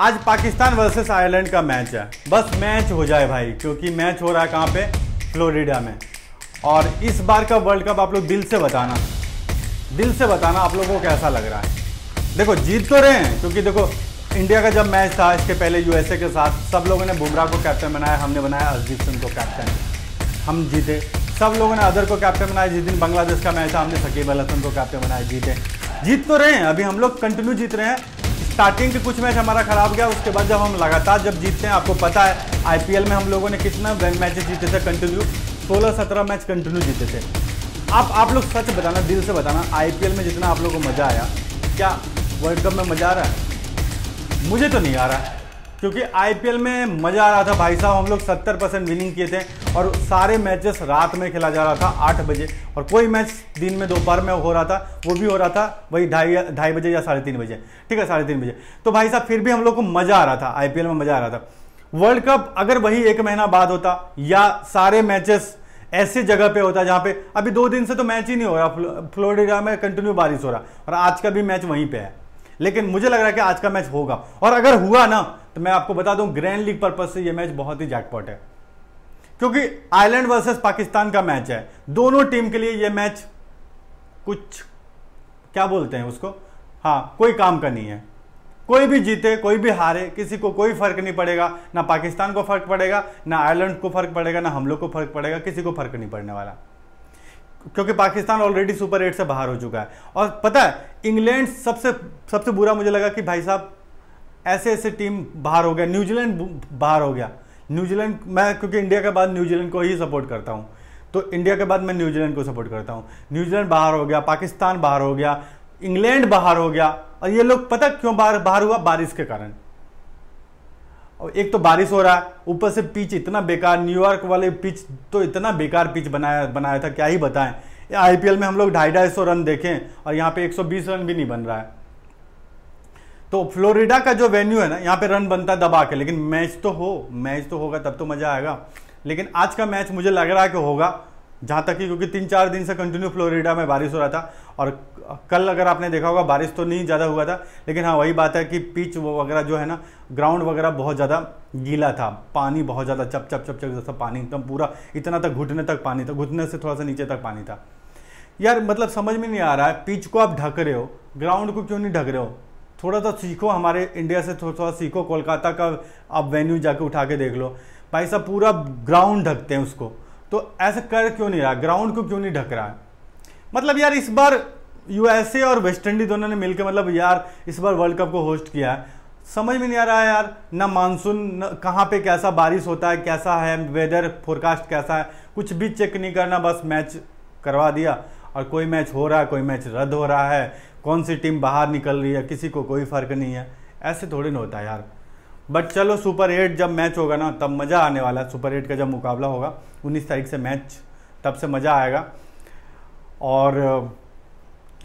आज Pakistan versus Ireland का match है बस मैच हो जाए भाई क्योंकि मैच हो रहा है कहाँ पे फ्लोरिडा में और इस बार का वर्ल्ड कप आप लोग दिल से बताना दिल से बताना आप लोगों को कैसा लग रहा है देखो जीत तो रहे हैं क्योंकि देखो इंडिया का जब मैच था इसके पहले यूएसए के साथ सब लोगों ने बुमराह को कैप्टन बनाया हमने बनाया अरजीत सिंह को कैप्टन हम जीते सब लोगों ने अदर को कैप्टन बनाया जिस दिन बांग्लादेश का मैच था हमने सकीब अल हसन को कैप्टन बनाया जीते जीत तो रहे हैं अभी हम लोग कंटिन्यू जीत रहे हैं स्टार्टिंग के कुछ मैच हमारा खराब गया उसके बाद जब हम लगातार जब जीतते हैं आपको पता है आईपीएल में हम लोगों ने कितना मैचेस जीते थे कंटिन्यू सोलह सत्रह मैच कंटिन्यू जीते थे आप आप लोग सच बताना दिल से बताना आईपीएल में जितना आप लोगों को मज़ा आया क्या वर्ल्ड कप में मज़ा आ रहा है मुझे तो नहीं आ रहा है क्योंकि आईपीएल में मज़ा आ रहा था भाई साहब हम लोग 70 परसेंट विनिंग किए थे और सारे मैचेस रात में खेला जा रहा था आठ बजे और कोई मैच दिन में दोपहर में हो रहा था वो भी हो रहा था वही ढाई ढाई बजे या साढ़े तीन बजे ठीक है साढ़े तीन बजे तो भाई साहब फिर भी हम लोग को मज़ा आ रहा था आई में मज़ा आ रहा था वर्ल्ड कप अगर वही एक महीना बाद होता या सारे मैचेस ऐसे जगह पे होता जहाँ पे अभी दो दिन से तो मैच ही नहीं हो रहा फ्लोरिडा में कंटिन्यू बारिश हो रहा और आज का भी मैच वहीं पे है लेकिन मुझे लग रहा है कि आज का मैच होगा और अगर हुआ ना तो मैं आपको बता दूं ग्रैंड लीग पर्पज से यह मैच बहुत ही जैकपॉट है क्योंकि आयरलैंड वर्सेस पाकिस्तान का मैच है दोनों टीम के लिए यह मैच कुछ क्या बोलते हैं उसको हाँ कोई काम का नहीं है कोई भी जीते कोई भी हारे किसी को कोई फर्क नहीं पड़ेगा ना पाकिस्तान को फर्क पड़ेगा ना आयरलैंड को फर्क पड़ेगा ना हम लोग को फर्क पड़ेगा किसी को फर्क नहीं पड़ने वाला क्योंकि पाकिस्तान ऑलरेडी सुपर एट से बाहर हो चुका है और पता है इंग्लैंड सबसे सबसे बुरा मुझे लगा कि भाई साहब ऐसे ऐसे टीम बाहर हो गया न्यूजीलैंड बाहर हो गया न्यूजीलैंड मैं क्योंकि इंडिया के बाद न्यूजीलैंड को ही सपोर्ट करता हूँ तो इंडिया के बाद मैं न्यूजीलैंड को सपोर्ट करता हूँ न्यूजीलैंड बाहर हो गया पाकिस्तान बाहर हो गया इंग्लैंड बाहर हो गया और ये लोग पता क्यों बाहर बाहर हुआ बारिश के कारण और एक तो बारिश हो रहा है ऊपर से पिच इतना बेकार न्यूयॉर्क वाले पिच तो इतना बेकार पिच बनाया बनाया था क्या ही बताएं आईपीएल में हम लोग ढाई ढाई सौ रन देखें और यहाँ पे 120 रन भी नहीं बन रहा है तो फ्लोरिडा का जो वेन्यू है ना यहाँ पे रन बनता है दबा के लेकिन मैच तो हो मैच तो होगा तब तो मजा आएगा लेकिन आज का मैच मुझे लग रहा है कि होगा जहाँ तक कि क्योंकि तीन चार दिन से कंटिन्यू फ्लोरिडा में बारिश हो रहा था और कल अगर आपने देखा होगा बारिश तो नहीं ज़्यादा हुआ था लेकिन हाँ वही बात है कि पिच वगैरह जो है ना ग्राउंड वगैरह बहुत ज़्यादा गीला था पानी बहुत ज़्यादा चप चप चप चप जैसा पानी एकदम पूरा इतना तक घुटने तक पानी था घुटने से थोड़ा सा नीचे तक पानी था यार मतलब समझ में नहीं आ रहा है पिच को आप ढक रहे हो ग्राउंड को क्यों नहीं ढक रहे हो थोड़ा सा सीखो हमारे इंडिया से थोड़ा थोड़ा सीखो कोलकाता का आप वेन्यू जाके उठा के देख लो भाई साहब पूरा ग्राउंड ढकते हैं उसको तो ऐसा कर क्यों नहीं रहा ग्राउंड को क्यों नहीं ढक रहा है मतलब यार इस बार यूएसए और वेस्ट इंडीज दोनों ने मिलकर मतलब यार इस बार वर्ल्ड कप को होस्ट किया है समझ में नहीं आ रहा है यार ना मानसून कहाँ पे कैसा बारिश होता है कैसा है वेदर फोरकास्ट कैसा है कुछ भी चेक नहीं करना बस मैच करवा दिया और कोई मैच हो रहा है कोई मैच रद्द हो रहा है कौन सी टीम बाहर निकल रही है किसी को कोई फ़र्क नहीं है ऐसे थोड़ी ना होता यार बट चलो सुपर एट जब मैच होगा ना तब मज़ा आने वाला है सुपर एट का जब मुकाबला होगा उन्नीस तारीख से मैच तब से मज़ा आएगा और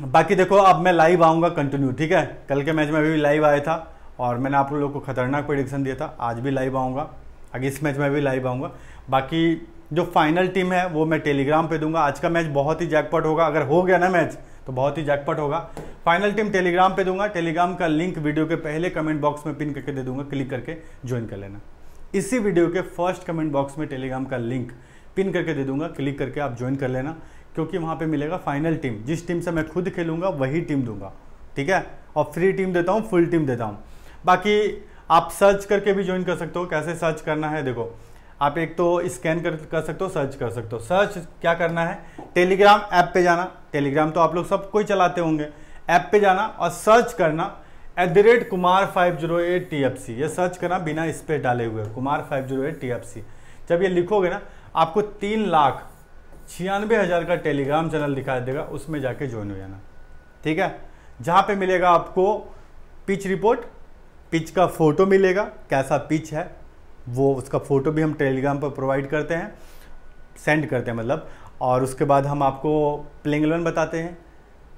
बाकी देखो अब मैं लाइव आऊँगा कंटिन्यू ठीक है कल के मैच में अभी भी लाइव आया था और मैंने आप लोगों को खतरनाक प्रडिक्शन दिया था आज भी लाइव आऊँगा अगर इस मैच में भी लाइव आऊँगा बाकी जो फाइनल टीम है वो मैं टेलीग्राम पे दूंगा आज का मैच बहुत ही जैकपॉट होगा अगर हो गया ना मैच तो बहुत ही झटपट होगा फाइनल टीम टेलीग्राम पे दूंगा टेलीग्राम का लिंक वीडियो के पहले कमेंट बॉक्स में पिन करके दे दूंगा क्लिक करके ज्वाइन कर लेना इसी वीडियो के फर्स्ट कमेंट बॉक्स में टेलीग्राम का लिंक पिन करके दे दूंगा क्लिक करके आप ज्वाइन कर लेना क्योंकि वहाँ पे मिलेगा फाइनल टीम जिस टीम से मैं खुद खेलूंगा वही टीम दूंगा ठीक है और फ्री टीम देता हूँ फुल टीम देता हूँ बाकी आप सर्च करके भी ज्वाइन कर सकते हो कैसे सर्च करना है देखो आप एक तो स्कैन कर कर सकते हो सर्च कर सकते हो सर्च क्या करना है टेलीग्राम ऐप पे जाना टेलीग्राम तो आप लोग सब कोई चलाते होंगे ऐप पे जाना और सर्च करना at the rate Kumar five zero at T F C ये सर्च करना बिना स्पेस डाले हुए Kumar five zero at T F C जब ये लिखोगे ना आपको तीन लाख छियानवे हज़ार का टेलीग्राम चैनल दिखाई देगा उसमें जाके ज्वाइन हो जाना ठीक है जहाँ पे मिलेगा आपको पिच रिपोर्ट पिच का फोटो मिलेगा कैसा पिच है वो उसका फ़ोटो भी हम टेलीग्राम पर प्रोवाइड करते हैं सेंड करते हैं मतलब और उसके बाद हम आपको प्लेइंग इलेवन बताते हैं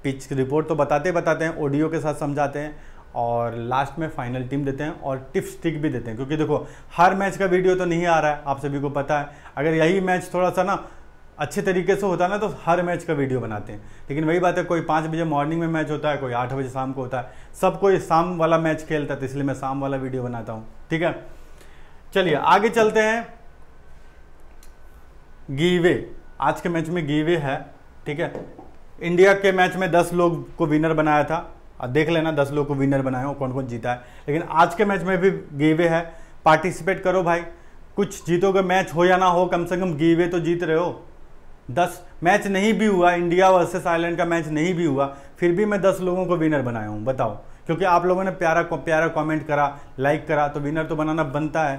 पिच की रिपोर्ट तो बताते बताते हैं ऑडियो के साथ समझाते हैं और लास्ट में फाइनल टीम देते हैं और टिप्स टिक भी देते हैं क्योंकि देखो हर मैच का वीडियो तो नहीं आ रहा है आप सभी को पता है अगर यही मैच थोड़ा सा ना अच्छे तरीके से होता है ना तो हर मैच का वीडियो बनाते हैं लेकिन वही बात है कोई पाँच बजे मॉर्निंग में मैच होता है कोई आठ बजे शाम को होता है सब कोई शाम वाला मैच खेलता है तो इसलिए मैं शाम वाला वीडियो बनाता हूँ ठीक है चलिए आगे चलते हैं गीवे आज के मैच में गीवे है ठीक है इंडिया के मैच में दस लोग को विनर बनाया था और देख लेना दस लोग को विनर बनाए हो कौन कौन जीता है लेकिन आज के मैच में भी गीवे है पार्टिसिपेट करो भाई कुछ जीतोगे मैच हो या ना हो कम से कम गीवे तो जीत रहे हो दस मैच नहीं भी हुआ इंडिया वर्सेस आयरलैंड का मैच नहीं भी हुआ फिर भी मैं दस लोगों को विनर बनाया हूँ बताओ क्योंकि आप लोगों ने प्यारा प्यारा कमेंट करा लाइक करा तो विनर तो बनाना बनता है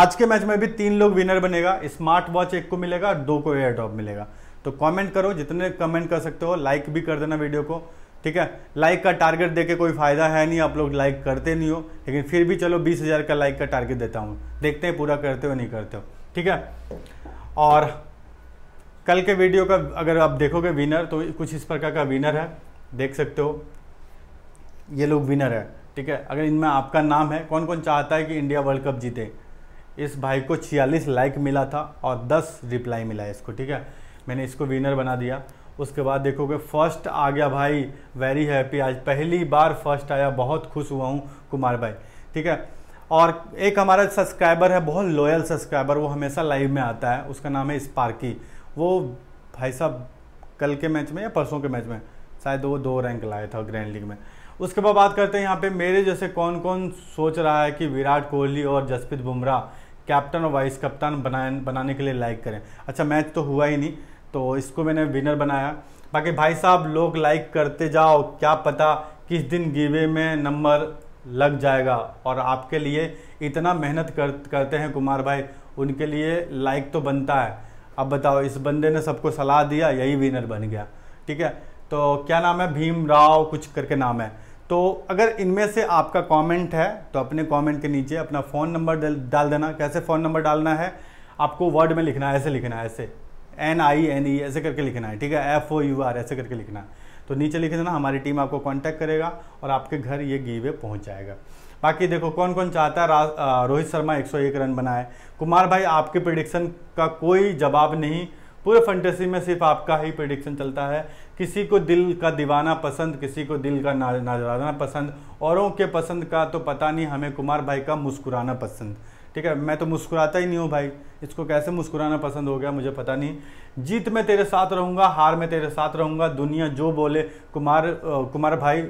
आज के मैच में भी तीन लोग विनर बनेगा स्मार्ट वॉच एक को मिलेगा और दो को एयर ड्रॉप मिलेगा तो कमेंट करो जितने कमेंट कर सकते हो लाइक भी कर देना वीडियो को ठीक है लाइक का टारगेट देके कोई फायदा है नहीं आप लोग लाइक करते नहीं हो लेकिन फिर भी चलो बीस हज़ार का लाइक का टारगेट देता हूँ देखते हैं पूरा करते हो नहीं करते हो ठीक है और कल के वीडियो का अगर आप देखोगे विनर तो कुछ इस प्रकार का विनर है देख सकते हो ये लोग विनर है ठीक है अगर इनमें आपका नाम है कौन कौन चाहता है कि इंडिया वर्ल्ड कप जीते इस भाई को 46 लाइक मिला था और 10 रिप्लाई मिला इसको ठीक है मैंने इसको विनर बना दिया उसके बाद देखोगे फर्स्ट आ गया भाई वेरी हैप्पी आज पहली बार फर्स्ट आया बहुत खुश हुआ हूँ कुमार भाई ठीक है और एक हमारा सब्सक्राइबर है बहुत लॉयल सब्सक्राइबर वो हमेशा लाइव में आता है उसका नाम है स्पार्की वो भाई साहब कल के मैच में या परसों के मैच में शायद वो दो रैंक लाया था ग्रैंड लीग में उसके बाद बात करते हैं यहाँ पे मेरे जैसे कौन कौन सोच रहा है कि विराट कोहली और जसप्रीत बुमराह कैप्टन और वाइस कप्तान बनाए बनाने के लिए लाइक करें अच्छा मैच तो हुआ ही नहीं तो इसको मैंने विनर बनाया बाकी भाई साहब लोग लाइक करते जाओ क्या पता किस दिन गिवे में नंबर लग जाएगा और आपके लिए इतना मेहनत कर करते हैं कुमार भाई उनके लिए लाइक तो बनता है अब बताओ इस बंदे ने सबको सलाह दिया यही विनर बन गया ठीक है तो क्या नाम है भीम राव कुछ करके नाम है तो अगर इनमें से आपका कमेंट है तो अपने कमेंट के नीचे अपना फ़ोन नंबर डाल देना कैसे फ़ोन नंबर डालना है आपको वर्ड में लिखना है ऐसे लिखना है ऐसे एन आई एन ई ऐसे करके लिखना है ठीक है एफ ओ यू आर ऐसे करके लिखना है तो नीचे लिख देना हमारी टीम आपको कांटेक्ट करेगा और आपके घर ये गीवे पहुंच जाएगा बाकी देखो कौन कौन चाहता है रोहित शर्मा एक रन बनाए कुमार भाई आपके प्रिडिक्शन का कोई जवाब नहीं पूरे फंटेसी में सिर्फ आपका ही प्रिडिक्शन चलता है किसी को दिल का दीवाना पसंद किसी को दिल का ना नजराना पसंद औरों के पसंद का तो पता नहीं हमें कुमार भाई का मुस्कुराना पसंद ठीक है मैं तो मुस्कुराता ही नहीं हूँ भाई इसको कैसे मुस्कुराना पसंद हो गया मुझे पता नहीं जीत में तेरे साथ रहूँगा हार में तेरे साथ रहूँगा दुनिया जो बोले कुमार कुमार भाई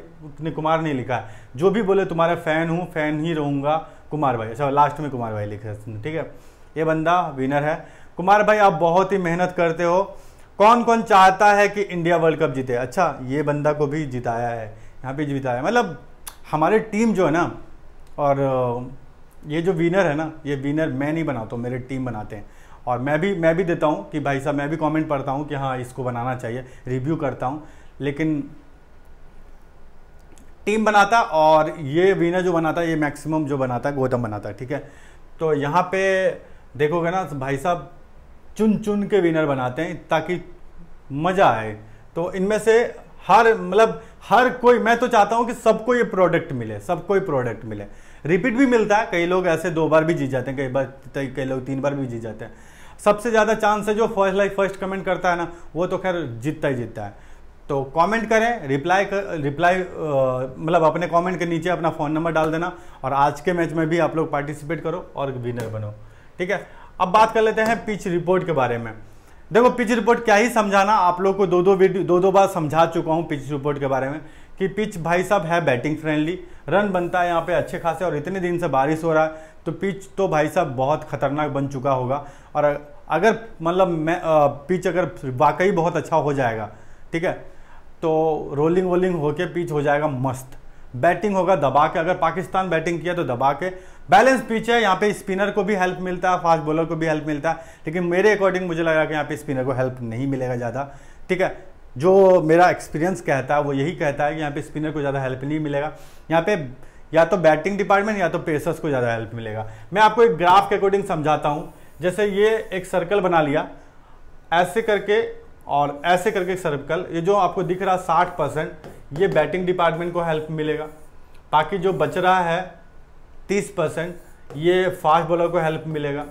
ने कुमार नहीं लिखा है जो भी बोले तुम्हारा फ़ैन हूँ फ़ैन ही रहूँगा कुमार भाई अच्छा लास्ट में कुमार भाई लिखे ठीक है ये बंदा विनर है कुमार भाई आप बहुत ही मेहनत करते हो कौन कौन चाहता है कि इंडिया वर्ल्ड कप जीते अच्छा ये बंदा को भी जिताया है यहाँ पे जिताया मतलब हमारे टीम जो है ना और ये जो विनर है ना ये विनर मैं नहीं बनाता हूँ मेरे टीम बनाते हैं और मैं भी मैं भी देता हूँ कि भाई साहब मैं भी कमेंट पढ़ता हूँ कि हाँ इसको बनाना चाहिए रिव्यू करता हूँ लेकिन टीम बनाता और ये विनर जो बनाता ये मैक्सिमम जो बनाता है गौतम तो बनाता है ठीक है तो यहाँ पे देखोगे ना भाई साहब चुन चुन के विनर बनाते हैं ताकि मज़ा आए तो इनमें से हर मतलब हर कोई मैं तो चाहता हूँ कि सबको ये प्रोडक्ट मिले सबको ये प्रोडक्ट मिले रिपीट भी मिलता है कई लोग ऐसे दो बार भी जीत जाते हैं कई बार कई लोग तीन बार भी जीत जाते हैं सबसे ज़्यादा चांस है जो फर्स्ट लाइक फर्स्ट कमेंट करता है ना वो तो खैर जीतता ही जीतता है तो कमेंट करें रिप्लाई कर, रिप्लाई मतलब अपने कमेंट के नीचे अपना फ़ोन नंबर डाल देना और आज के मैच में भी आप लोग पार्टिसिपेट करो और विनर बनो ठीक है अब बात कर लेते हैं पिच रिपोर्ट के बारे में देखो पिच रिपोर्ट क्या ही समझाना आप लोग को दो दो वीडियो दो दो बार समझा चुका हूँ पिच रिपोर्ट के बारे में कि पिच भाई साहब है बैटिंग फ्रेंडली रन बनता है यहाँ पे अच्छे खासे और इतने दिन से बारिश हो रहा है तो पिच तो भाई साहब बहुत खतरनाक बन चुका होगा और अगर मतलब मैं पिच अगर वाकई बहुत अच्छा हो जाएगा ठीक है तो रोलिंग वोलिंग होके पिच हो जाएगा मस्त बैटिंग होगा दबा के अगर पाकिस्तान बैटिंग किया तो दबा के बैलेंस पिच है यहाँ पे स्पिनर को भी हेल्प मिलता है फास्ट बॉलर को भी हेल्प मिलता है लेकिन मेरे अकॉर्डिंग मुझे लगा कि यहाँ पे स्पिनर को हेल्प नहीं मिलेगा ज़्यादा ठीक है जो मेरा एक्सपीरियंस कहता है वो यही कहता है कि यहाँ पे स्पिनर को ज़्यादा हेल्प नहीं मिलेगा यहाँ पे या तो बैटिंग डिपार्टमेंट या तो पेसर्स को ज़्यादा हेल्प मिलेगा मैं आपको एक ग्राफ के अकॉर्डिंग समझाता हूँ जैसे ये एक सर्कल बना लिया ऐसे करके और ऐसे करके सर्कल ये जो आपको दिख रहा है साठ परसेंट ये बैटिंग डिपार्टमेंट को हेल्प मिलेगा बाकी जो बच रहा है तीस परसेंट ये फास्ट बॉलर को हेल्प मिलेगा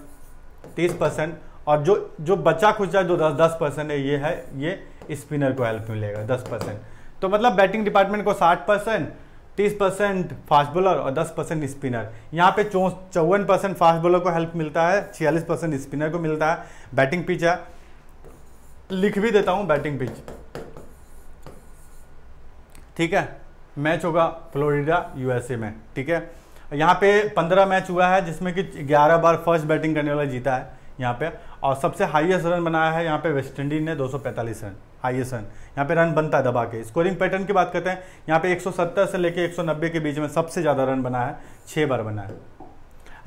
तीस परसेंट और जो जो बचा खुचा जो दस दस परसेंट है ये है ये स्पिनर को हेल्प मिलेगा दस परसेंट तो मतलब बैटिंग डिपार्टमेंट को साठ परसेंट तीस परसेंट फास्ट बॉलर और दस परसेंट स्पिनर यहाँ पे चौ चौवन परसेंट फास्ट बॉलर को हेल्प मिलता है छियालीस परसेंट स्पिनर को मिलता है बैटिंग पिच है लिख भी देता हूँ बैटिंग पिच ठीक है मैच होगा फ्लोरिडा यूएसए में ठीक है यहाँ पे पंद्रह मैच हुआ है जिसमें कि ग्यारह बार फर्स्ट बैटिंग करने वाला जीता है यहाँ पे और सबसे हाईएस्ट रन बनाया है यहाँ पे वेस्ट इंडीज ने 245 रन हाईएस्ट रन यहाँ पे रन बनता है दबा के स्कोरिंग पैटर्न की बात करते हैं यहाँ पे 170 से लेके 190 के बीच में सबसे ज़्यादा रन बना है छः बार बना है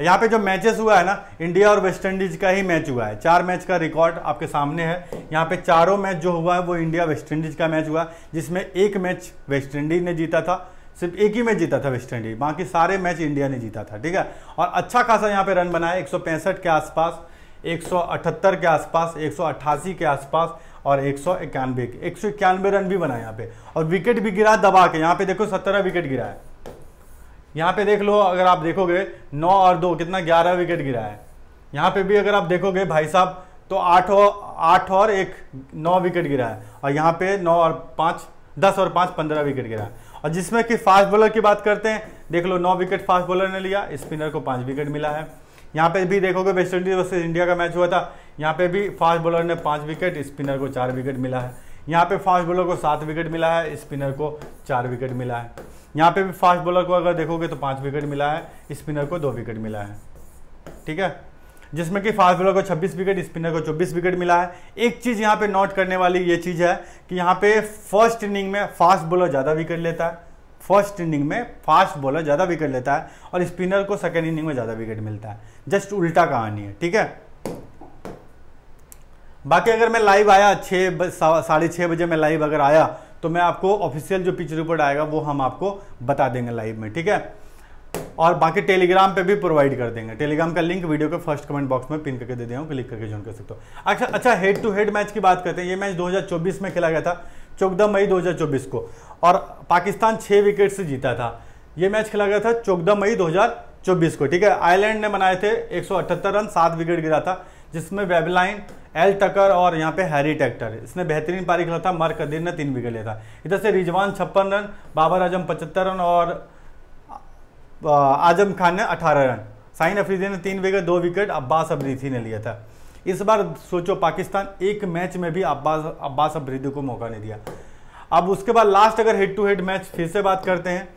यहाँ पे जो मैचेस हुआ है ना इंडिया और वेस्ट इंडीज का ही मैच हुआ है चार मैच का रिकॉर्ड आपके सामने है यहाँ पे चारों मैच जो हुआ है वो इंडिया वेस्ट इंडीज का मैच हुआ जिसमें एक मैच वेस्ट इंडीज ने जीता था सिर्फ एक ही मैच जीता था वेस्ट इंडीज बाकी सारे मैच इंडिया ने जीता था ठीक है और अच्छा खासा यहाँ पे रन बनाया एक के आसपास एक के आसपास एक के आसपास और एक सौ इक्यानवे एक सौ इक्यानवे रन भी बना यहाँ पे और विकेट भी गिरा दबा के यहाँ पे देखो सत्रह विकेट गिरा है यहाँ पे देख लो अगर आप देखोगे नौ और दो कितना ग्यारह विकेट गिरा है यहाँ पे भी अगर आप देखोगे भाई साहब तो आठ और आठ और एक नौ विकेट गिरा है और यहाँ पे नौ और पाँच दस और पाँच पंद्रह विकेट गिरा है और जिसमें कि फास्ट बॉलर की बात करते हैं देख लो नौ विकेट फास्ट बॉलर ने लिया स्पिनर को पाँच विकेट मिला है यहाँ पे भी देखोगे वेस्ट इंडीज वर्सेज इंडिया का मैच हुआ था यहाँ पे भी फास्ट बॉलर ने पाँच विकेट स्पिनर को चार विकेट मिला है यहाँ पे फास्ट बॉलर को सात विकेट मिला है स्पिनर को चार विकेट मिला है यहाँ पे भी फास्ट बॉलर को अगर देखोगे तो पाँच विकेट मिला है स्पिनर को दो विकेट मिला है ठीक है जिसमें कि फास्ट बॉलर को 26 विकेट स्पिनर को 24 विकेट मिला है एक चीज़ यहाँ पे नोट करने वाली ये चीज़ है कि यहाँ पे फर्स्ट इनिंग में फास्ट बॉलर ज़्यादा विकेट लेता है फर्स्ट इनिंग में फास्ट बॉलर ज़्यादा विकेट लेता है और स्पिनर को सेकेंड इनिंग में ज़्यादा विकेट मिलता है जस्ट उल्टा कहानी है ठीक है बाकी अगर मैं लाइव आया छः साढ़े छः बजे मैं लाइव अगर आया तो मैं आपको ऑफिशियल जो पिच रिपोर्ट आएगा वो हम आपको बता देंगे लाइव में ठीक है और बाकी टेलीग्राम पे भी प्रोवाइड कर देंगे टेलीग्राम का लिंक वीडियो के फर्स्ट कमेंट बॉक्स में पिन करके दे दिया हूँ क्लिक करके ज्वाइन कर सकते हो अच्छा अच्छा हेड टू हेड मैच की बात करते हैं ये मैच 2024 में खेला गया था चौदह मई 2024 को और पाकिस्तान छः विकेट से जीता था ये मैच खेला गया था चौदह मई चौबीस को ठीक है आयरलैंड ने बनाए थे एक रन सात विकेट गिरा था जिसमें वेबलाइन एल टकर और यहाँ पे हैरी टैक्टर इसने बेहतरीन पारी खेला था मर ने तीन विकेट लिया था इधर से रिजवान छप्पन रन बाबर आजम पचहत्तर रन और आजम खान ने अठारह रन साइन अफरीदी ने तीन विकेट दो विकेट अब्बास अबरीथी ने लिया था इस बार सोचो पाकिस्तान एक मैच में भी अब्बास अब्बास अब्रीदी को मौका नहीं दिया अब उसके बाद लास्ट अगर हेड टू हेड मैच फिर से बात करते हैं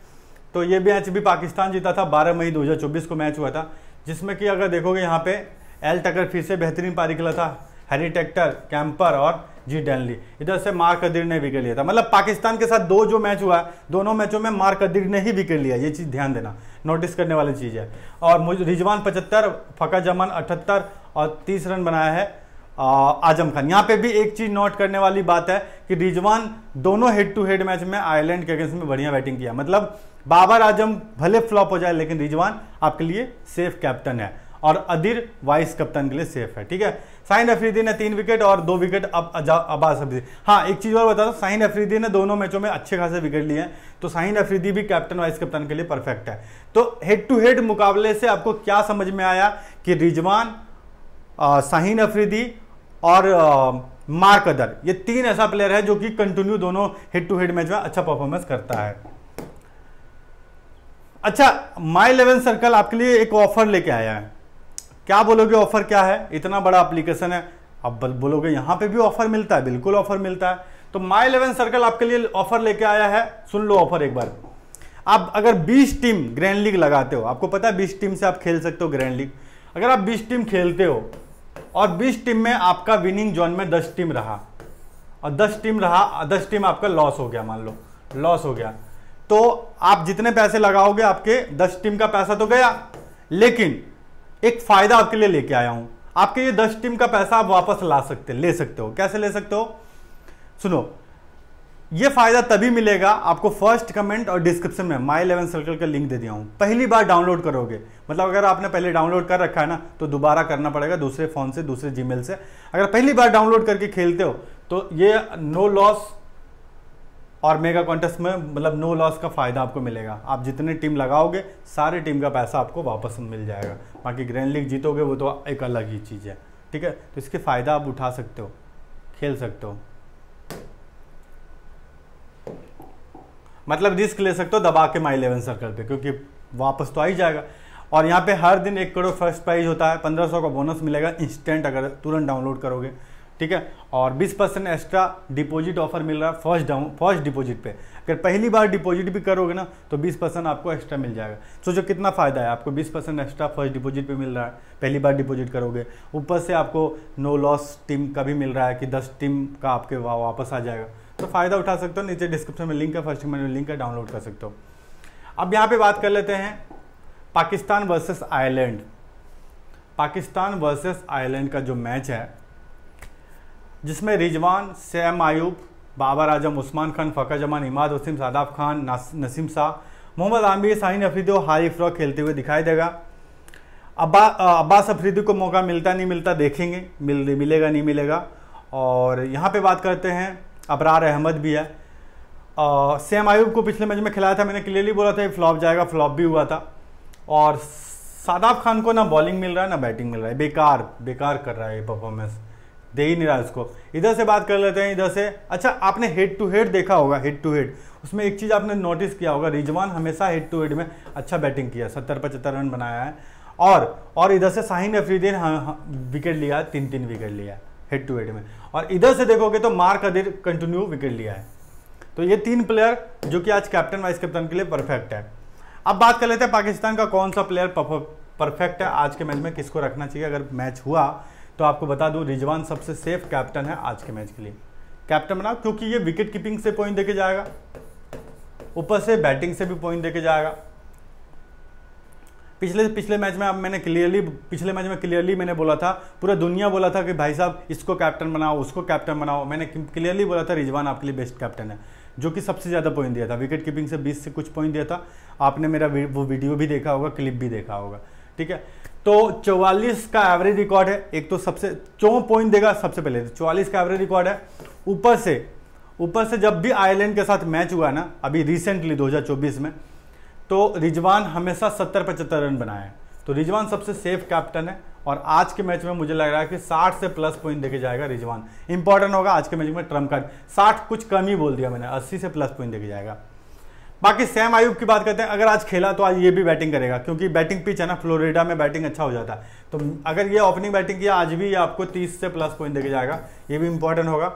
तो ये मैच भी पाकिस्तान जीता था बारह मई दो को मैच हुआ था जिसमें कि अगर देखोगे यहाँ पे एल टकर फिर से बेहतरीन पारी खिला था हैरी टेक्टर कैंपर और जी डैनली इधर से मार्क अदीर ने विकेट लिया था मतलब पाकिस्तान के साथ दो जो मैच हुआ है दोनों मैचों में मार्क अदीर ने ही विकेट लिया ये चीज़ ध्यान देना नोटिस करने वाली चीज़ है और मुझे रिजवान पचहत्तर फकर जमान अठहत्तर और तीस रन बनाया है आजम खान यहाँ पे भी एक चीज़ नोट करने वाली बात है कि रिजवान दोनों हेड टू हेड मैच में आयरलैंड के अगेंस्ट में बढ़िया बैटिंग किया मतलब बाबर आजम भले फ्लॉप हो जाए लेकिन रिजवान आपके लिए सेफ कैप्टन है और अदिर वाइस कप्तान के लिए सेफ है ठीक है साइन अफरीदी ने तीन विकेट और दो विकेट अब अब्बास अफरीदी हाँ एक चीज़ और बता दो साइन अफरीदी ने दोनों मैचों में अच्छे खासे विकेट लिए हैं तो साइन अफरीदी भी कैप्टन वाइस कप्तान के लिए परफेक्ट है तो हेड टू हेड मुकाबले से आपको क्या समझ में आया कि रिजवान साहिन अफरीदी और मार्क अदर ये तीन ऐसा प्लेयर है जो कि कंटिन्यू दोनों हेड टू हेड मैच में अच्छा परफॉर्मेंस करता है अच्छा माई इलेवन सर्कल आपके लिए एक ऑफर लेके आया है क्या बोलोगे ऑफर क्या है इतना बड़ा एप्लीकेशन है आप बोलोगे यहां पे भी ऑफर मिलता है बिल्कुल ऑफर मिलता है तो माई इलेवन सर्कल आपके लिए ऑफर लेके आया है सुन लो ऑफर एक बार आप अगर 20 टीम ग्रैंड लीग लगाते हो आपको पता है 20 टीम से आप खेल सकते हो ग्रैंड लीग अगर आप 20 टीम खेलते हो और 20 टीम में आपका विनिंग जोन में 10 टीम रहा और 10 टीम रहा 10 टीम आपका लॉस हो गया मान लो लॉस हो गया तो आप जितने पैसे लगाओगे आपके 10 टीम का पैसा तो गया लेकिन एक फायदा आपके लिए लेके आया हूं आपके ये दस टीम का पैसा आप वापस ला सकते ले सकते हो कैसे ले सकते हो सुनो ये फायदा तभी मिलेगा आपको फर्स्ट कमेंट और डिस्क्रिप्शन में माई इलेवन सर्कल का लिंक दे दिया हूं पहली बार डाउनलोड करोगे मतलब अगर आपने पहले डाउनलोड कर रखा है ना तो दोबारा करना पड़ेगा दूसरे फोन से दूसरे जीमेल से अगर पहली बार डाउनलोड करके खेलते हो तो ये नो लॉस और मेगा कॉन्टेस्ट में मतलब नो लॉस का फ़ायदा आपको मिलेगा आप जितने टीम लगाओगे सारे टीम का पैसा आपको वापस मिल जाएगा बाकी ग्रैंड लीग जीतोगे वो तो एक अलग ही चीज़ है ठीक है तो इसके फ़ायदा आप उठा सकते हो खेल सकते हो मतलब रिस्क ले सकते हो दबा के माई इलेवन सर्कल पे क्योंकि वापस तो आ ही जाएगा और यहाँ पे हर दिन एक करोड़ फर्स्ट प्राइज होता है पंद्रह सौ का बोनस मिलेगा इंस्टेंट अगर तुरंत डाउनलोड करोगे ठीक है और 20 परसेंट एक्स्ट्रा डिपॉजिट ऑफर मिल रहा है फर्स्ट डाउन फर्स्ट डिपॉजिट पे अगर पहली बार डिपॉजिट भी करोगे ना तो 20 परसेंट आपको एक्स्ट्रा मिल जाएगा सोचो कितना फ़ायदा है आपको 20 परसेंट एक्स्ट्रा फर्स्ट डिपॉजिट पे मिल रहा है पहली बार डिपॉजिट करोगे ऊपर से आपको नो लॉस टीम का भी मिल रहा है कि दस टीम का आपके वापस आ जाएगा तो फ़ायदा उठा सकते हो नीचे डिस्क्रिप्शन में लिंक है फर्स्ट में लिंक है डाउनलोड कर सकते हो अब यहाँ पर बात कर लेते हैं Pakistan versus Ireland Pakistan versus Ireland का जो मैच है जिसमें रिजवान सैम आयूब बाबर आजम उस्मान खान फ़कर जमान इमाद वसीम सादाब खान नसीम शाह मोहम्मद आमिर शाहीन अफरीदी और हारिफ रॉक खेलते हुए दिखाई देगा अब्बा अब्बास अफरीदी को मौका मिलता नहीं मिलता देखेंगे मिल मिलेगा नहीं मिलेगा और यहाँ पे बात करते हैं अबरार अहमद भी है सैम आयूब को पिछले मैच में खिलाया था मैंने क्लियरली बोला था फ्लॉप जाएगा फ्लॉप भी हुआ था और सादाब खान को ना बॉलिंग मिल रहा है ना बैटिंग मिल रहा है बेकार बेकार कर रहा है ये परफॉर्मेंस दे ही नहीं रहा उसको इधर से बात कर लेते हैं इधर से अच्छा आपने हेड टू हेड देखा होगा हेड टू हेड उसमें एक चीज़ आपने नोटिस किया होगा रिजवान हमेशा हेड टू हेड में अच्छा बैटिंग किया सत्तर पचहत्तर रन बनाया है और और इधर से साहिन अफरीदी ने विकेट हाँ, हाँ, लिया तीन तीन विकेट लिया हेड टू हेड में और इधर से देखोगे तो मार्क अदिर कंटिन्यू विकेट लिया है तो ये तीन प्लेयर जो कि आज कैप्टन वाइस कैप्टन के लिए परफेक्ट है अब बात कर लेते हैं पाकिस्तान का कौन सा प्लेयर परफेक्ट है आज के मैच में किसको रखना चाहिए अगर मैच हुआ तो आपको बता दूं रिजवान सबसे सेफ कैप्टन है आज के मैच के लिए कैप्टन बना क्योंकि ये विकेट कीपिंग से पॉइंट देके जाएगा ऊपर से बैटिंग से भी पॉइंट देके जाएगा पिछले पिछले मैच में अब मैंने क्लियरली पिछले मैच में क्लियरली मैंने बोला था पूरा दुनिया बोला था कि भाई साहब इसको कैप्टन बनाओ उसको कैप्टन बनाओ मैंने क्लियरली बोला था रिजवान आपके लिए बेस्ट कैप्टन है जो कि सबसे ज़्यादा पॉइंट दिया था विकेट कीपिंग से 20 से कुछ पॉइंट दिया था आपने मेरा वो वीडियो भी देखा होगा क्लिप भी देखा होगा ठीक है तो 44 का एवरेज रिकॉर्ड है एक तो सबसे चौ पॉइंट देगा सबसे पहले 44 का एवरेज रिकॉर्ड है ऊपर से ऊपर से जब भी आयरलैंड के साथ मैच हुआ ना अभी रिसेंटली 2024 में तो रिजवान हमेशा सत्तर पचहत्तर रन बनाए हैं तो रिजवान सबसे सेफ कैप्टन है और आज के मैच में मुझे लग रहा है कि 60 से प्लस पॉइंट देखे जाएगा रिजवान इंपॉर्टेंट होगा आज के मैच में ट्रम्प का साठ कुछ कम ही बोल दिया मैंने अस्सी से प्लस पॉइंट देखे जाएगा बाकी सैम आयुब की बात करते हैं अगर आज खेला तो आज ये भी बैटिंग करेगा क्योंकि बैटिंग पिच है ना फ्लोरिडा में बैटिंग अच्छा हो जाता है तो अगर ये ओपनिंग बैटिंग किया आज भी ये आपको 30 से प्लस पॉइंट देके जाएगा ये भी इंपॉर्टेंट होगा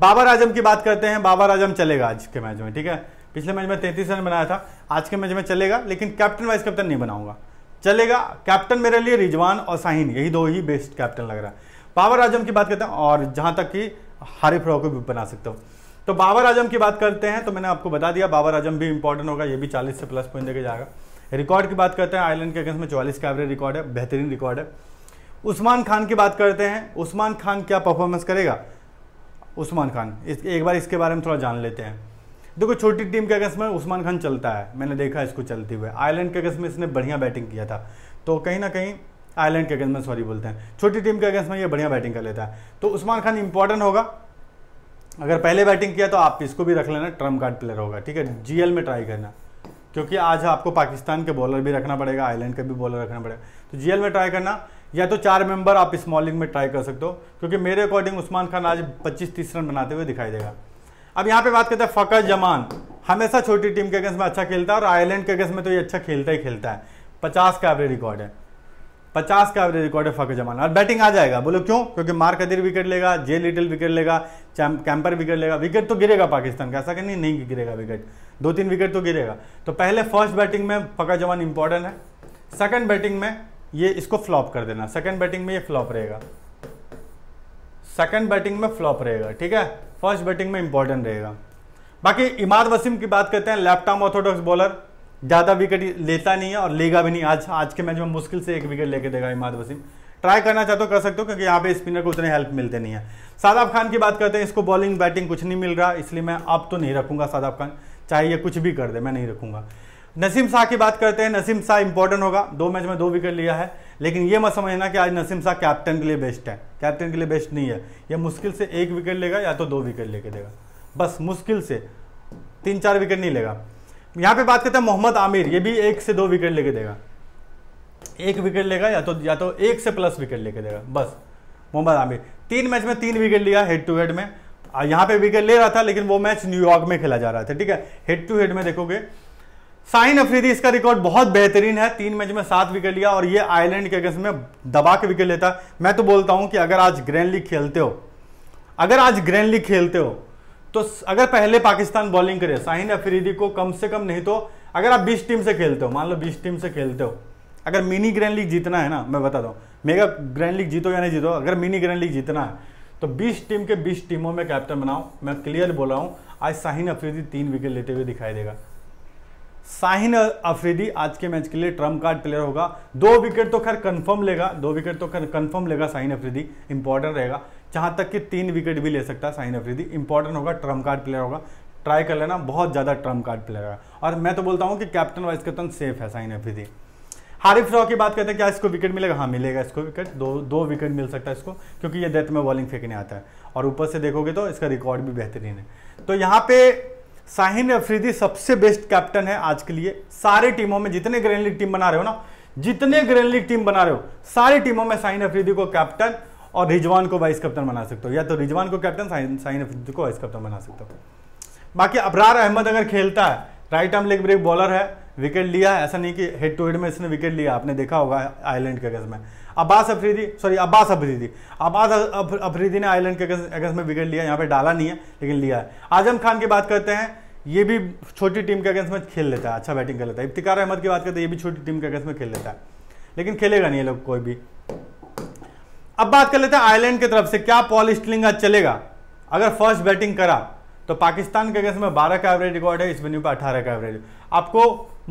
बाबर आजम की बात करते हैं बाबर आजम चलेगा आज के मैच में ठीक है पिछले मैच में तैंतीस रन बनाया था आज के मैच में चलेगा लेकिन कैप्टन वाइस कैप्टन नहीं बनाऊंगा चलेगा कैप्टन मेरे लिए रिजवान और साहिन यही दो ही बेस्ट कैप्टन लग रहा है बाबर आजम की बात करते हैं और जहाँ तक कि हारिफ राव को भी बना सकते हो तो बाबर आजम की बात करते हैं तो मैंने आपको बता दिया बाबर आजम भी इंपॉर्टेंट होगा ये भी चालीस से प्लस पॉइंट देकर जाएगा रिकॉर्ड की बात करते हैं आयरलैंड के अगेंस्ट में चौवालीस का एवरेज रिकॉर्ड है बेहतरीन रिकॉर्ड है उस्मान खान की बात करते हैं उस्मान खान क्या परफॉर्मेंस करेगा उस्मान खान इस एक बार इसके बारे में थोड़ा जान लेते हैं देखो छोटी टीम के अगेंस्ट में उस्मान खान चलता है मैंने देखा इसको चलते हुए आयरलैंड के अगेंस्ट में इसने बढ़िया बैटिंग किया था तो कहीं ना कहीं आयरलैंड के अगेंस्ट में सॉरी बोलते हैं छोटी टीम के अगेंस्ट में ये बढ़िया बैटिंग कर लेता है तो उस्मान खान इंपॉर्टेंट होगा अगर पहले बैटिंग किया तो आप इसको भी रख लेना ट्रम्प कार्ड प्लेयर होगा ठीक है जीएल में ट्राई करना क्योंकि आज आपको पाकिस्तान के बॉलर भी रखना पड़ेगा आयरलैंड का भी बॉलर रखना पड़ेगा तो जीएल में ट्राई करना या तो चार मेंबर आप स्मॉलिंग में ट्राई कर सकते हो क्योंकि मेरे अकॉर्डिंग उस्मान खान आज 25-30 रन बनाते हुए दिखाई देगा अब यहाँ पे बात करते हैं फ़कर जमान हमेशा छोटी टीम के अगेंस्ट में अच्छा खेलता है और आयलैंड के अगेंस्ट में तो ये अच्छा खेलता ही खेलता है पचास का एवरेज रिकॉर्ड है पचास का एवरेज रिकॉर्ड है फकर जमान और बैटिंग आ जाएगा बोलो क्यों क्योंकि मार्क अदीर विकेट लेगा जे लिटिल विकेट लेगा कैंपर विकेट लेगा विकेट तो गिरेगा पाकिस्तान का ऐसा कि नहीं नहीं गिरेगा विकेट दो तीन विकेट तो गिरेगा तो पहले फर्स्ट बैटिंग में फकर जमान इंपॉर्टेंट है सेकेंड बैटिंग में ये इसको फ्लॉप कर देना सेकेंड बैटिंग में ये फ्लॉप रहेगा सेकेंड बैटिंग में फ्लॉप रहेगा ठीक है फर्स्ट बैटिंग में इंपॉर्टेंट रहेगा बाकी इमाद वसीम की बात करते हैं आर्म ऑर्थोडॉक्स बॉलर ज़्यादा विकेट लेता नहीं है और लेगा भी नहीं आज आज के मैच में मुश्किल से एक विकेट लेके देगा इमाद वसीम ट्राई करना चाहते हो कर सकते हो क्योंकि यहाँ पे स्पिनर को उतने हेल्प मिलते नहीं है सादाब खान की बात करते हैं इसको बॉलिंग बैटिंग कुछ नहीं मिल रहा इसलिए मैं अब तो नहीं रखूंगा सादाब खान चाहे ये कुछ भी कर दे मैं नहीं रखूंगा नसीम शाह की बात करते हैं नसीम शाह इंपॉर्टेंट होगा दो मैच में दो विकेट लिया है लेकिन ये मत समझना कि आज नसीम शाह कैप्टन के लिए बेस्ट है कैप्टन के लिए बेस्ट नहीं है यह मुश्किल से एक विकेट लेगा या तो दो विकेट लेके देगा बस मुश्किल से तीन चार विकेट नहीं लेगा यहाँ पे बात करते हैं मोहम्मद आमिर ये भी एक से दो विकेट लेके देगा एक विकेट लेगा या तो या तो एक से प्लस विकेट लेके देगा बस मोहम्मद आमिर तीन मैच में तीन विकेट लिया हेड टू हेड में यहाँ पे विकेट ले रहा था लेकिन वो मैच न्यूयॉर्क में खेला जा रहा था ठीक है हेड टू हेड में देखोगे साइन अफरीदी इसका रिकॉर्ड बहुत बेहतरीन है तीन मैच में सात विकेट लिया और ये आयरलैंड के अगेंस्ट में दबा के विकेट लेता मैं तो बोलता हूं कि अगर आज ग्रैंड लीग खेलते हो अगर आज ग्रैंड लीग खेलते हो तो अगर पहले पाकिस्तान बॉलिंग करे शाहिन अफरीदी को कम से कम नहीं तो अगर आप 20 टीम से खेलते हो मान लो 20 टीम से खेलते हो अगर मिनी ग्रैंड लीग जीतना है ना मैं बता दूं मेगा ग्रैंड लीग जीतो या नहीं जीतो अगर मिनी ग्रैंड लीग जीतना है तो 20 टीम के 20 टीमों में कैप्टन बनाओ मैं क्लियर बोला हूँ आज शाहिन अफरीदी तीन विकेट लेते हुए दिखाई देगा शाहिन अफरीदी आज के मैच के लिए ट्रम्प कार्ड प्लेयर होगा दो विकेट तो खैर कंफर्म लेगा दो विकेट तो खैर कंफर्म लेगा साहिन अफरीदी इंपॉर्टेंट रहेगा जहाँ तक कि तीन विकेट भी ले सकता है साइन अफरीदी इंपॉर्टेंट होगा ट्रम्प कार्ड प्लेयर होगा ट्राई कर लेना बहुत ज़्यादा ट्रम्प कार्ड प्लेयर है और मैं तो बोलता हूँ कि कैप्टन वाइस कैप्टन सेफ है साइन अफरीदी हारिफ रॉ की बात करते हैं क्या इसको विकेट मिलेगा हाँ मिलेगा इसको विकेट दो दो विकेट मिल सकता है इसको क्योंकि ये डेथ में बॉलिंग फेंकने आता है और ऊपर से देखोगे तो इसका रिकॉर्ड भी बेहतरीन है तो यहाँ पे साहिन अफरीदी सबसे बेस्ट कैप्टन है आज के लिए सारे टीमों में जितने ग्रैंड लीग टीम बना रहे हो ना जितने ग्रैंड लीग टीम बना रहे हो सारी टीमों में साहिन अफरीदी को कैप्टन और रिजवान को वाइस कप्तान बना सकते हो या तो रिजवान को कैप्टन साइन अफरीदी को वाइस कप्तान बना सकते हो बाकी अबरार अहमद अगर खेलता है right arm leg break bowler है विकेट लिया है ऐसा नहीं कि हेड टू हेड में इसने विकेट लिया आपने देखा होगा आयरलैंड के अगस्त में अब्बास अफरीदी सॉरी अब्बास अफरीदी अब्बास अफरीदी ने आयरलैंड के अगस्त में विकेट लिया यहाँ पे डाला नहीं है लेकिन लिया है आजम खान की बात करते हैं ये भी छोटी टीम के अगेंस्ट में खेल लेता है अच्छा बैटिंग कर लेता है इफ्तिकार अहमद की बात करते हैं ये भी छोटी टीम के अगेंस्ट में खेल लेता है लेकिन खेलेगा नहीं ये लोग कोई भी अब बात कर लेते हैं आयरलैंड की तरफ से क्या पॉल स्टलिंग आज चलेगा अगर फर्स्ट बैटिंग करा तो पाकिस्तान के अगेंस्ट में बारह का एवरेज रिकॉर्ड है इस वेन्यू पर अठारह का एवरेज आपको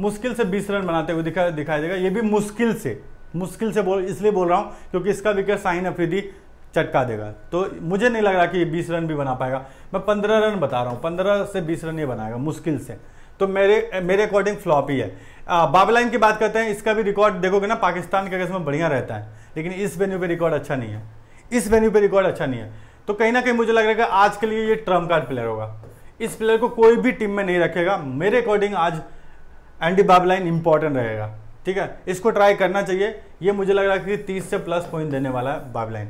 मुश्किल से बीस रन बनाते हुए दिखा दिखाई देगा ये भी मुश्किल से मुश्किल से बोल इसलिए बोल रहा हूँ क्योंकि इसका विकेट साइन अफरीदी चटका देगा तो मुझे नहीं लग रहा कि ये बीस रन भी बना पाएगा मैं पंद्रह रन बता रहा हूँ पंद्रह से बीस रन ये बनाएगा मुश्किल से तो मेरे मेरे अकॉर्डिंग फ्लॉप ही है बाबलाइन की बात करते हैं इसका भी रिकॉर्ड देखोगे ना पाकिस्तान के अगेंस्ट में बढ़िया रहता है लेकिन इस वेन्यू पे रिकॉर्ड अच्छा नहीं है इस वेन्यू पे रिकॉर्ड अच्छा नहीं है तो कहीं ना कहीं मुझे लग रहा है आज के लिए ये ट्रम्प कार्ड प्लेयर होगा इस प्लेयर को कोई भी टीम में नहीं रखेगा मेरे अकॉर्डिंग आज एंडी बाबलाइन इंपॉर्टेंट रहेगा ठीक है इसको ट्राई करना चाहिए ये मुझे लग रहा है कि तीस से प्लस पॉइंट देने वाला है बाबलाइन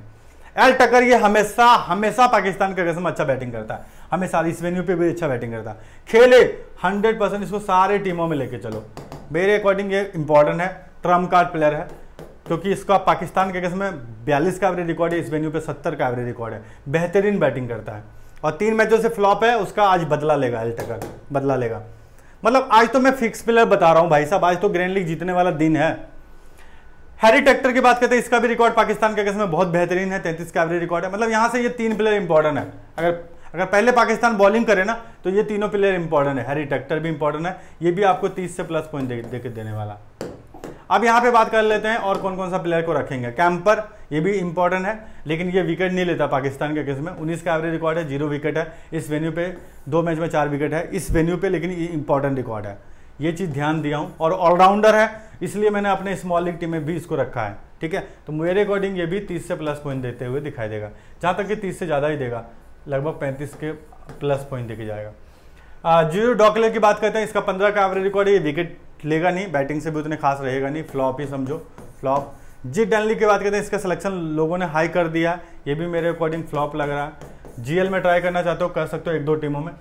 एल टकर ये हमेशा हमेशा पाकिस्तान के कसम अच्छा बैटिंग करता है हमेशा इस वेन्यू पे भी अच्छा बैटिंग करता है खेले 100 परसेंट इसको सारे टीमों में लेके चलो मेरे अकॉर्डिंग ये इंपॉर्टेंट है ट्रम्प कार्ड प्लेयर है क्योंकि इसका पाकिस्तान के केस में बयालीस का एवरेज रिकॉर्ड है इस वेन्यू पे सत्तर का एवरेज रिकॉर्ड है बेहतरीन बैटिंग करता है और तीन मैचों से फ्लॉप है उसका आज बदला लेगा एल टकर बदला लेगा मतलब आज तो मैं फिक्स प्लेयर बता रहा हूँ भाई साहब आज तो ग्रैंड लीग जीतने वाला दिन है हैरी टेक्टर की बात करते हैं तो इसका भी रिकॉर्ड पाकिस्तान के केस में बहुत बेहतरीन है तैंतीस का एवरेज रिकॉर्ड है मतलब यहाँ से ये तीन प्लेयर इंपॉर्टेंट है अगर अगर पहले पाकिस्तान बॉलिंग करे ना तो ये तीनों प्लेयर इंपॉर्टेंट है हैरी टेक्टर भी इंपॉर्टेंट है ये भी आपको तीस से प्लस पॉइंट दे, दे देने वाला अब यहाँ पे बात कर लेते हैं और कौन कौन सा प्लेयर को रखेंगे कैंपर ये भी इंपॉर्टेंट है लेकिन ये विकेट नहीं लेता पाकिस्तान के केस में उन्नीस का एवरेज रिकॉर्ड है जीरो विकेट है इस वेन्यू पे दो मैच में चार विकेट है इस वेन्यू पे लेकिन ये इंपॉर्टेंट रिकॉर्ड है ये चीज़ ध्यान दिया हूँ और ऑलराउंडर है इसलिए मैंने अपने स्मॉल लीग टीम में भी इसको रखा है ठीक है तो मेरे अकॉर्डिंग ये भी तीस से प्लस पॉइंट देते हुए दिखाई देगा जहाँ तक कि तीस से ज़्यादा ही देगा लगभग पैंतीस के प्लस पॉइंट देखे जाएगा जीरो डॉकले की बात करते हैं इसका पंद्रह का एवरेज रिकॉर्ड है ये विकेट खिलेगा नहीं बैटिंग से भी उतने खास रहेगा नहीं फ्लॉप ही समझो फ्लॉप जी डेनली की बात करते हैं इसका सिलेक्शन लोगों ने हाई कर दिया ये भी मेरे अकॉर्डिंग फ्लॉप लग रहा है जीएल में ट्राई करना चाहते हो कर सकते हो एक दो टीमों में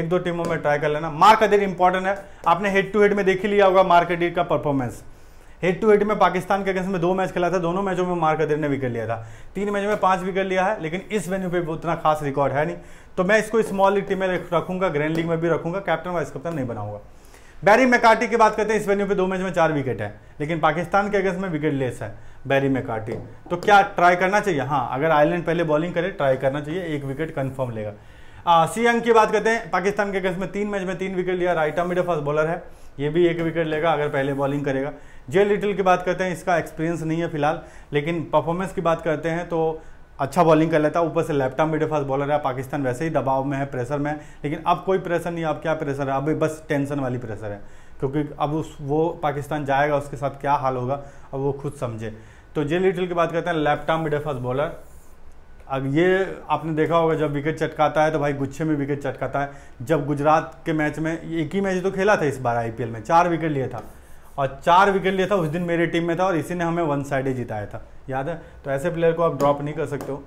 एक दो टीमों में ट्राई कर लेना मार्क अधिक इंपॉर्टेंट है आपने हेड टू हेड में देख ही लिया होगा मार्क अदीर का परफॉर्मेंस हेड टू हेड में पाकिस्तान के अगेंस्ट में दो मैच खेला था दोनों मैचों में मार्क अदीर ने विकेट लिया था तीन मैचों में पांच विकेट लिया है लेकिन इस वेन्यू पर उतना खास रिकॉर्ड है नहीं तो मैं इसको स्मॉल लीग टीम में रखूंगा ग्रैंड लीग में भी रखूंगा कैप्टन वाइस कप्टन नहीं बनाऊंगा बैरी मैकाटी की बात करते हैं इस वेन्यू पे दो मैच में चार विकेट है लेकिन पाकिस्तान के अगेंस्ट में विकेट लेस है बैरी मैकाटी तो क्या ट्राई करना चाहिए हाँ अगर आयरलैंड पहले बॉलिंग करे ट्राई करना चाहिए एक विकेट कन्फर्म लेगा सी सीएम की बात करते हैं पाकिस्तान के अगेंस्ट में तीन मैच में तीन विकेट लिया राइट मिडल फास्ट बॉलर है ये भी एक विकेट लेगा अगर पहले बॉलिंग करेगा जे लिटिल की बात करते हैं इसका एक्सपीरियंस नहीं है फिलहाल लेकिन परफॉर्मेंस की बात करते हैं तो अच्छा बॉलिंग कर लेता है ऊपर से लेफ्ट मिडिल फास्ट बॉलर है पाकिस्तान वैसे ही दबाव में है प्रेशर में लेकिन अब कोई प्रेशर नहीं अब क्या प्रेशर है अब बस टेंशन वाली प्रेशर है क्योंकि अब उस वो पाकिस्तान जाएगा उसके साथ क्या हाल होगा अब वो खुद समझे तो जे लिटिल की बात करते हैं लेफ्ट आर्म फास्ट बॉलर अब ये आपने देखा होगा जब विकेट चटकाता है तो भाई गुच्छे में विकेट चटकाता है जब गुजरात के मैच में एक ही मैच तो खेला था इस बार आई में चार विकेट लिया था और चार विकेट लिया था उस दिन मेरी टीम में था और इसी ने हमें वन साइड ही जिताया था याद है तो ऐसे प्लेयर को आप ड्रॉप नहीं कर सकते हो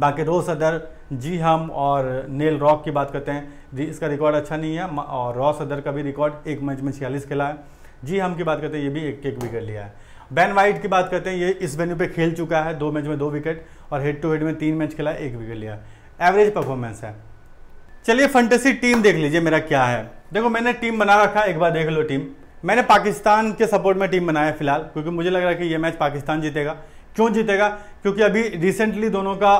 बाकी रोस अदर जी हम और नेल रॉक की बात करते हैं इसका रिकॉर्ड अच्छा नहीं है और रॉस अदर का भी रिकॉर्ड एक मैच में छियालीस खेला है जी हम की बात करते हैं ये भी एक एक विकेट लिया है बैन वाइट की बात करते हैं ये इस वेन्यू पे खेल चुका है दो मैच में दो विकेट और हेड टू हेड में तीन मैच खेला एक विकेट लिया एवरेज परफॉर्मेंस है चलिए फंटेसी टीम देख लीजिए मेरा क्या है देखो मैंने टीम बना रखा है एक बार देख लो टीम मैंने पाकिस्तान के सपोर्ट में टीम बनाया फिलहाल क्योंकि मुझे लग रहा है कि ये मैच पाकिस्तान जीतेगा क्यों जीतेगा क्योंकि अभी रिसेंटली दोनों का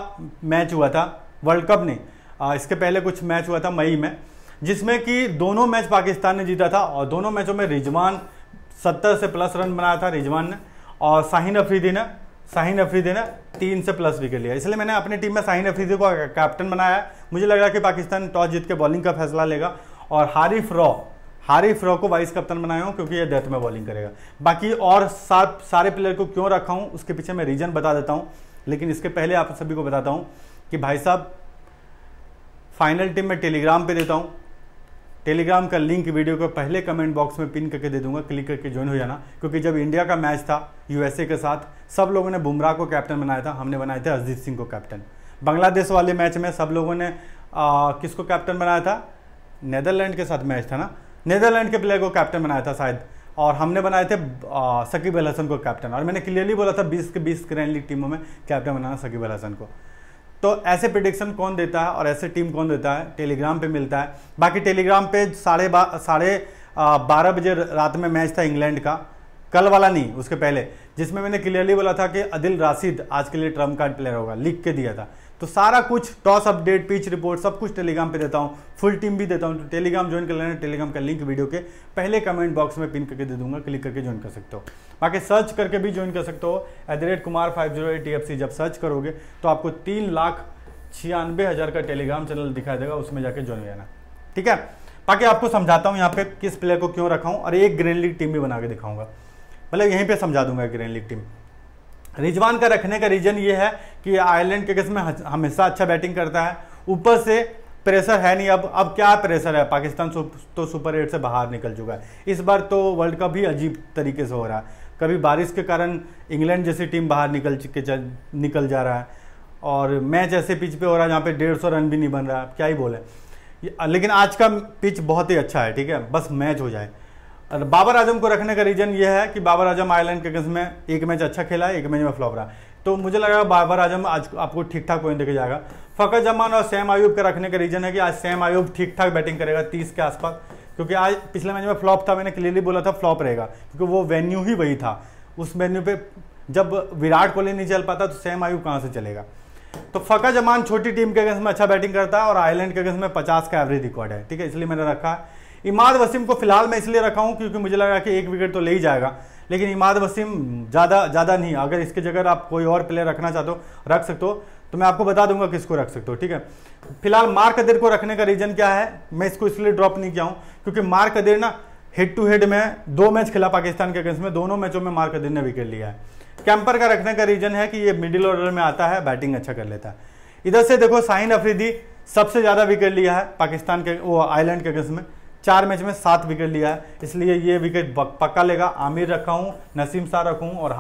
मैच हुआ था वर्ल्ड कप नहीं इसके पहले कुछ मैच हुआ था मई में जिसमें कि दोनों मैच पाकिस्तान ने जीता था और दोनों मैचों में रिजवान सत्तर से प्लस रन बनाया था रिजवान ने और शाहीन अफरीदी ने शाहीन अफरीदी ने तीन से प्लस विकेट लिया इसलिए मैंने अपनी टीम में शाहीन अफरीदी को कैप्टन बनाया मुझे लग रहा है कि पाकिस्तान टॉस जीत के बॉलिंग का फैसला लेगा और हारिफ रॉ हारिफ रॉ को वाइस कप्तान बनाया हूँ क्योंकि ये डेथ में बॉलिंग करेगा बाकी और सात सारे प्लेयर को क्यों रखा हूँ उसके पीछे मैं रीजन बता देता हूँ लेकिन इसके पहले आप सभी को बताता हूँ कि भाई साहब फाइनल टीम में टेलीग्राम पे देता हूँ टेलीग्राम का लिंक वीडियो के पहले कमेंट बॉक्स में पिन करके दे दूंगा क्लिक करके ज्वाइन हो जाना क्योंकि जब इंडिया का मैच था यूएसए के साथ सब लोगों ने बुमराह को कैप्टन बनाया था हमने बनाए थे हरजीत सिंह को कैप्टन बांग्लादेश वाले मैच में सब लोगों ने किसको कैप्टन बनाया था नेदरलैंड के साथ मैच था ना नीदरलैंड के प्लेयर को कैप्टन बनाया था शायद और हमने बनाए थे सकीब अल हसन को कैप्टन और मैंने क्लियरली बोला था 20 के 20 ग्रैंड लीग टीमों में कैप्टन बनाना सकीब अल हसन को तो ऐसे प्रिडिक्शन कौन देता है और ऐसे टीम कौन देता है टेलीग्राम पे मिलता है बाकी टेलीग्राम पे साढ़े बा, साढ़े बारह बजे रात में मैच था इंग्लैंड का कल वाला नहीं उसके पहले जिसमें मैंने क्लियरली बोला था कि अदिल राशिद आज के लिए ट्रम्प कार्ड प्लेयर होगा लिख के दिया था तो सारा कुछ टॉस अपडेट पिच रिपोर्ट सब कुछ टेलीग्राम पे देता हूँ फुल टीम भी देता हूँ तो टेलीग्राम ज्वाइन कर लेना टेलीग्राम का लिंक वीडियो के पहले कमेंट बॉक्स में पिन करके दे दूंगा क्लिक करके ज्वाइन कर सकते हो बाकी सर्च करके भी ज्वाइन कर सकते हो at the rate Kumar five zero at F C जब सर्च करोगे तो आपको तीन लाख छियानवे हज़ार का टेलीग्राम चैनल दिखाई देगा उसमें जाके ज्वाइन लेना ठीक है बाकी आपको समझाता हूँ यहाँ पे किस प्लेयर को क्यों रखाऊँ और एक ग्रैंड लीग टीम भी बना के दिखाऊंगा मतलब यहीं पर समझा दूंगा ग्रैंड लीग टीम रिजवान का रखने का रीज़न ये है कि आयरलैंड के केस में हमेशा अच्छा बैटिंग करता है ऊपर से प्रेशर है नहीं अब अब क्या प्रेशर है पाकिस्तान सुप, तो सुपर एट से बाहर निकल चुका है इस बार तो वर्ल्ड कप ही अजीब तरीके से हो रहा है कभी बारिश के कारण इंग्लैंड जैसी टीम बाहर निकल चुके निकल जा रहा है और मैच ऐसे पिच पे हो रहा है जहाँ पे डेढ़ सौ रन भी नहीं बन रहा है क्या ही बोले लेकिन आज का पिच बहुत ही अच्छा है ठीक है बस मैच हो जाए बाबर आजम को रखने का रीजन यह है कि बाबर आजम आयरलैंड के अगेंस्ट में एक मैच अच्छा खेला एक मैच में फ्लॉप रहा तो मुझे लगा बाबर आजम आज आपको ठीक ठाक पॉइंट देखे जाएगा फकर जमान और सैम आयूब का रखने का रीजन है कि आज सैम आयूब ठीक ठाक बैटिंग करेगा तीस के आसपास क्योंकि आज पिछले मैच में फ्लॉप था मैंने क्लियरली बोला था फ्लॉप रहेगा क्योंकि वो वेन्यू ही वही था उस वेन्यू पे जब विराट कोहली नहीं चल पाता तो सैम आयुब कहाँ से चलेगा तो फ़का जमान छोटी टीम के अगेंस्ट में अच्छा बैटिंग करता है और आयरलैंड के अगेंस्ट में पचास का एवरेज रिकॉर्ड है ठीक है इसलिए मैंने रखा है इमाद वसीम को फिलहाल मैं इसलिए रखा हूँ क्योंकि मुझे लगा कि एक विकेट तो ले ही जाएगा लेकिन इमाद वसीम ज़्यादा ज़्यादा नहीं अगर इसके जगह आप कोई और प्लेयर रखना चाहते हो रख सकते हो तो मैं आपको बता दूंगा किसको रख सकते हो ठीक है फिलहाल मार्क अदेर को रखने का रीज़न क्या है मैं इसको इसलिए ड्रॉप नहीं किया हूँ क्योंकि मार्क अदेर ना हेड टू हेड में दो मैच खेला पाकिस्तान के अगेंस्ट में दोनों मैचों में मार्क अदेर ने विकेट लिया है कैंपर का रखने का रीज़न है कि ये मिडिल ऑर्डर में आता है बैटिंग अच्छा कर लेता है इधर से देखो साहिन अफरीदी सबसे ज़्यादा विकेट लिया है पाकिस्तान के वो आइलैंड के अगेंस्ट में चार मैच में सात विकेट लिया है इसलिए ये विकेट पक्का लेगा आमिर रखा हूँ नसीम शाह रखा और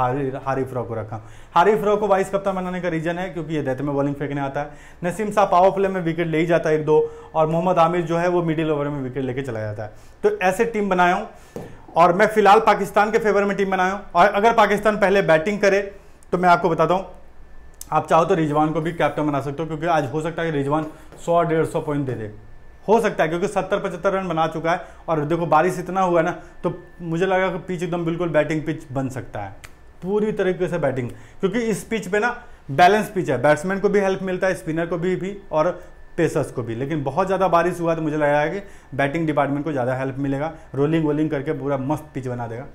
हारिफ रॉ को रखा हारिफ रॉ को वाइस कप्तान बनाने का रीजन है क्योंकि ये देते में बॉलिंग फेंकने आता है नसीम शाह पावर प्ले में विकेट ले ही जाता है एक दो और मोहम्मद आमिर जो है वो मिडिल ओवर में विकेट लेके चला जाता है तो ऐसे टीम बनाया हूँ और मैं फिलहाल पाकिस्तान के फेवर में टीम बनाया हूँ और अगर पाकिस्तान पहले बैटिंग करे तो मैं आपको बताता हूँ आप चाहो तो रिजवान को भी कैप्टन बना सकते हो क्योंकि आज हो सकता है कि रिजवान सौ डेढ़ सौ पॉइंट दे दे हो सकता है क्योंकि सत्तर पचहत्तर रन बना चुका है और देखो बारिश इतना हुआ है ना तो मुझे लगा कि पिच एकदम बिल्कुल बैटिंग पिच बन सकता है पूरी तरीके से बैटिंग क्योंकि इस पिच पे ना बैलेंस पिच है बैट्समैन को भी हेल्प मिलता है स्पिनर को भी भी और पेसर्स को भी लेकिन बहुत ज़्यादा बारिश हुआ तो मुझे लग रहा है कि बैटिंग डिपार्टमेंट को ज़्यादा हेल्प मिलेगा रोलिंग वोलिंग करके पूरा मस्त पिच बना देगा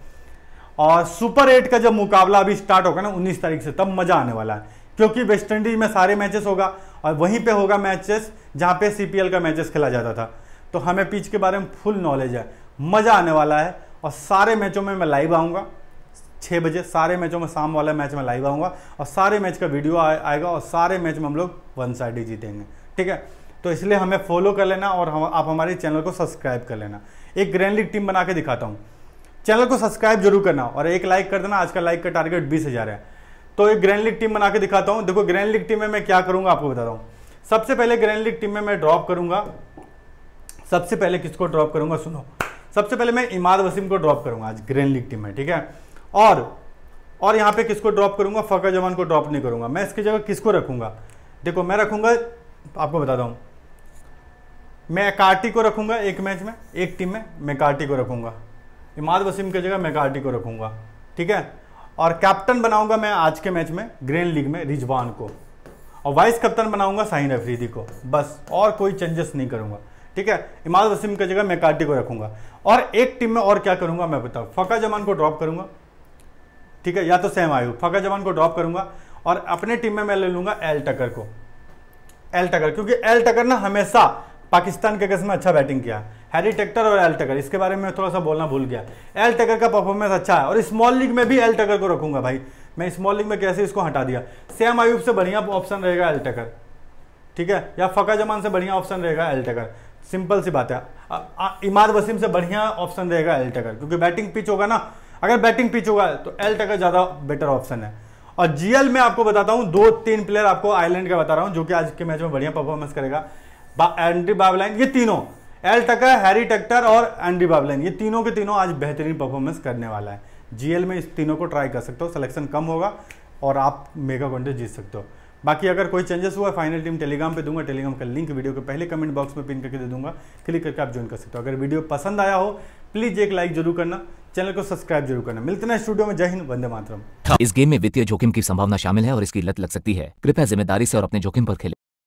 और सुपर एट का जब मुकाबला अभी स्टार्ट होगा ना उन्नीस तारीख से तब मज़ा आने वाला है क्योंकि वेस्ट इंडीज में सारे मैचेस होगा और वहीं पे होगा मैचेस जहाँ पे सीपीएल का मैचेस खेला जाता था तो हमें पिच के बारे में फुल नॉलेज है मज़ा आने वाला है और सारे मैचों में मैं लाइव आऊँगा छः बजे सारे मैचों में शाम वाला मैच में लाइव आऊँगा और सारे मैच का वीडियो आ, आएगा और सारे मैच में हम लोग वन साइड ही जीतेंगे ठीक है तो इसलिए हमें फॉलो कर लेना और हम आप हमारे चैनल को सब्सक्राइब कर लेना एक ग्रैंड लीग टीम बना के दिखाता हूँ चैनल को सब्सक्राइब जरूर करना और एक लाइक कर देना आज का लाइक का टारगेट बीस हज़ार है तो एक ग्रैंड लीग टीम बना के दिखाता हूं देखो ग्रैंड लीग टीम में मैं क्या करूंगा आपको बताता हूं सबसे पहले ग्रैंड लीग टीम में मैं ड्रॉप करूंगा सबसे पहले किसको ड्रॉप करूंगा सुनो सबसे पहले मैं इमाद वसीम को ड्रॉप करूंगा आज ग्रैंड लीग टीम में ठीक है और और यहाँ पे किसको ड्रॉप करूंगा फ़कर जवान को ड्रॉप नहीं करूंगा मैं इसकी जगह किसको रखूंगा देखो मैं रखूंगा आपको बताता दू मैं कार्टी को रखूंगा एक मैच में एक टीम में मैं कार्टी को रखूंगा इमाद वसीम की जगह मैं कार्टी को रखूंगा ठीक है और कैप्टन बनाऊंगा मैं आज के मैच में ग्रेन लीग में रिजवान को और वाइस कैप्टन बनाऊंगा साहिन अफरीदी को बस और कोई चेंजेस नहीं करूंगा ठीक है इमाद वसीम की जगह मैं काटी को रखूंगा और एक टीम में और क्या करूंगा मैं बताऊँ फ़का जमान को ड्रॉप करूंगा ठीक है या तो सेम आयु फ़का जमान को ड्रॉप करूंगा और अपने टीम में मैं ले लूंगा एल टकर को एल टकर क्योंकि एल टकर ना हमेशा पाकिस्तान के केस में अच्छा बैटिंग किया है हैरी टेक्टर और एल टकर इसके बारे में थोड़ा सा बोलना भूल गया एल टकर का परफॉर्मेंस अच्छा है और स्मॉल लीग में भी एल टकर को रखूंगा भाई मैं स्मॉल लीग में कैसे इसको हटा दिया सेम आयुब से बढ़िया ऑप्शन रहेगा एल टकर ठीक है या फका जमान से बढ़िया ऑप्शन रहेगा एल टकर सिंपल सी बात है इमाद वसीम से बढ़िया ऑप्शन रहेगा एल टकर क्योंकि बैटिंग पिच होगा ना अगर बैटिंग पिच होगा तो एल टकर ज़्यादा बेटर ऑप्शन है और जीएल में आपको बताता हूँ दो तीन प्लेयर आपको आयरलैंड का बता रहा हूँ जो कि आज के मैच में बढ़िया परफॉर्मेंस करेगा एंड्री बाबलाइन ये तीनों एल टका हैरी टक्टर और एंडी बाबलेन ये तीनों के तीनों आज बेहतरीन परफॉर्मेंस करने वाला है जीएल में इस तीनों को ट्राई कर सकते हो सिलेक्शन कम होगा और आप मेगा कॉन्टेस्ट जीत सकते हो बाकी अगर कोई चेंजेस हुआ फाइनल टीम टेलीग्राम पे दूंगा टेलीग्राम का लिंक वीडियो के पहले कमेंट बॉक्स में पिन करके दे दूंगा क्लिक करके आप ज्वाइन कर सकते हो अगर वीडियो पसंद आया हो प्लीज एक लाइक जरूर करना चैनल को सब्सक्राइब जरूर करना मिलते हैं स्टूडियो में जय हिंद वंदे मातरम इस गेम में वित्तीय जोखिम की संभावना शामिल है और इसकी लत लग सकती है कृपया जिम्मेदारी से और अपने जोखिम पर खेले